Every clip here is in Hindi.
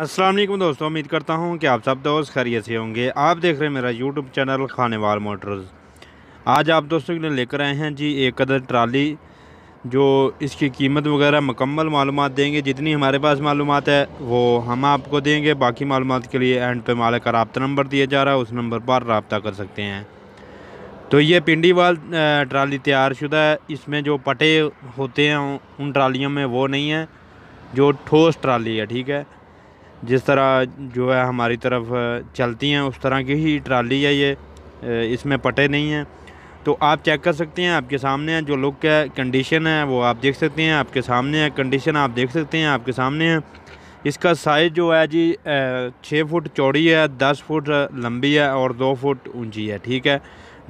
असलम दोस्तों उम्मीद करता हूँ कि आप सब दोस्त खैरियत से होंगे आप देख रहे हैं मेरा यूट्यूब चैनल खानेवाल मोटर्स आज आप दोस्तों के लिए लेकर आए हैं जी एक कदर ट्राली जो इसकी कीमत वगैरह मुकम्मल मालूम देंगे जितनी हमारे पास मालूम है वो हम आपको देंगे बाकी मालूम के लिए एंड पे मालिक का रबता नंबर दिया जा रहा है उस नंबर पर रबता कर सकते हैं तो ये पिंडी वाल ट्राली तैयार शुदा है इसमें जो पटे होते हैं उन ट्रालियों में वो नहीं है जो ठोस ट्राली है ठीक है जिस तरह जो है हमारी तरफ चलती हैं उस तरह की ही ट्राली है ये इसमें पटे नहीं हैं तो आप चेक कर सकते हैं आपके सामने है जो लुक है कंडीशन है वो आप देख सकते हैं आपके सामने है कंडीशन आप देख सकते हैं आपके सामने है इसका साइज़ जो है जी छः फुट चौड़ी है दस फुट लंबी है और दो फुट ऊंची है ठीक है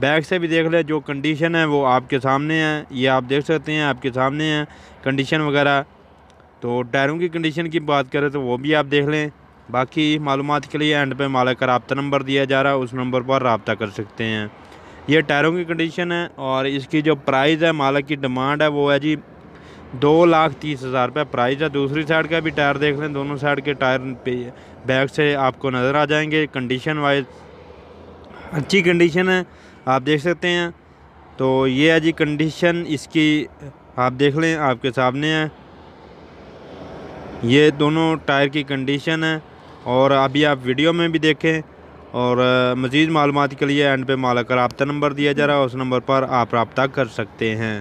बैक से भी देख लें जो कंडीशन है वो आपके सामने है ये आप देख सकते हैं आपके सामने है कंडीशन वगैरह तो टायरों की कंडीशन की बात करें तो वो भी आप देख लें बाकी मालूम के लिए एंड पे मालिक का रबता नंबर दिया जा रहा है उस नंबर पर रबता कर सकते हैं ये टायरों की कंडीशन है और इसकी जो प्राइस है मालिक की डिमांड है वो है जी दो लाख तीस हज़ार रुपये प्राइस है दूसरी साइड का भी टायर देख लें दोनों साइड के टायर पे बैग से आपको नज़र आ जाएंगे कंडीशन वाइज अच्छी कंडीशन है आप देख सकते हैं तो ये है जी कंडीशन इसकी आप देख लें आपके सामने है ये दोनों टायर की कंडीशन है और अभी आप वीडियो में भी देखें और मज़ीद मालूम के लिए एंड पे माला का रबता नंबर दिया जा रहा है उस नंबर पर आप रबता कर सकते हैं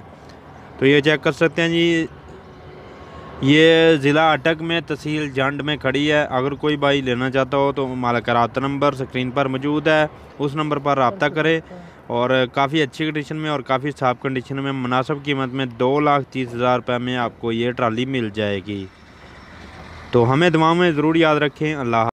तो ये चेक कर सकते हैं जी ये ज़िला अटक में तहसील जंड में खड़ी है अगर कोई भाई लेना चाहता हो तो माला का रबता नंबर स्क्रीन पर मौजूद है उस नंबर पर रबता करें और काफ़ी अच्छी कंडीशन में और काफ़ी साफ कंडीशन में मुनासब कीमत में दो लाख तीस हज़ार रुपये में आपको ये ट्राली मिल जाएगी तो हमें दुआ में ज़रूर याद रखें अल्लाह